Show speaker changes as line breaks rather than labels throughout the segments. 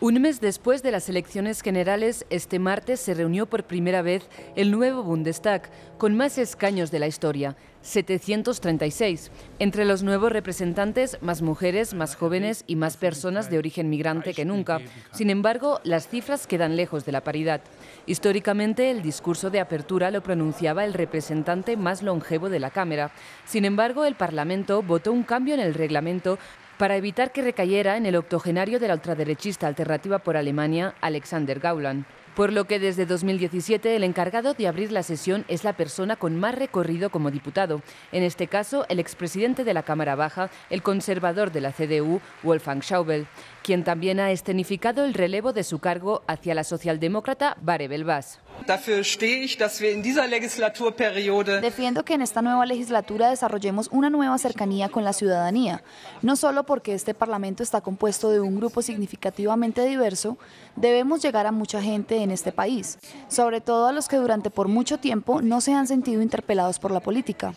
Un mes después de las elecciones generales, este martes se reunió por primera vez el nuevo Bundestag, con más escaños de la historia, 736. Entre los nuevos representantes, más mujeres, más jóvenes y más personas de origen migrante que nunca. Sin embargo, las cifras quedan lejos de la paridad. Históricamente, el discurso de apertura lo pronunciaba el representante más longevo de la Cámara. Sin embargo, el Parlamento votó un cambio en el reglamento para evitar que recayera en el octogenario de la ultraderechista alternativa por Alemania, Alexander Gauland. Por lo que desde 2017 el encargado de abrir la sesión es la persona con más recorrido como diputado, en este caso el expresidente de la Cámara Baja, el conservador de la CDU, Wolfgang Schaubel, quien también ha escenificado el relevo de su cargo hacia la socialdemócrata Barebel Bass.
Defiendo que en esta nueva legislatura desarrollemos una nueva cercanía con la ciudadanía, no solo porque este Parlamento está compuesto de un grupo significativamente diverso, debemos llegar a mucha gente en este país, sobre todo a los que durante por mucho tiempo no se han sentido interpelados por la política.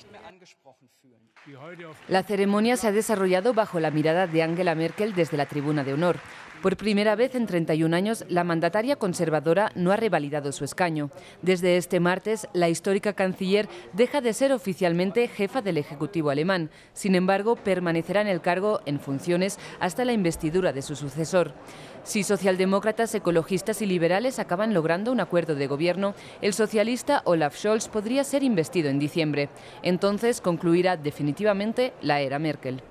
La ceremonia se ha desarrollado bajo la mirada de Angela Merkel desde la tribuna de honor. Por primera vez en 31 años, la mandataria conservadora no ha revalidado su escaño. Desde este martes, la histórica canciller deja de ser oficialmente jefa del Ejecutivo alemán. Sin embargo, permanecerá en el cargo en funciones hasta la investidura de su sucesor. Si socialdemócratas, ecologistas y liberales acaban logrando un acuerdo de gobierno, el socialista Olaf Scholz podría ser investido en diciembre. Entonces concluirá definitivamente la era Merkel.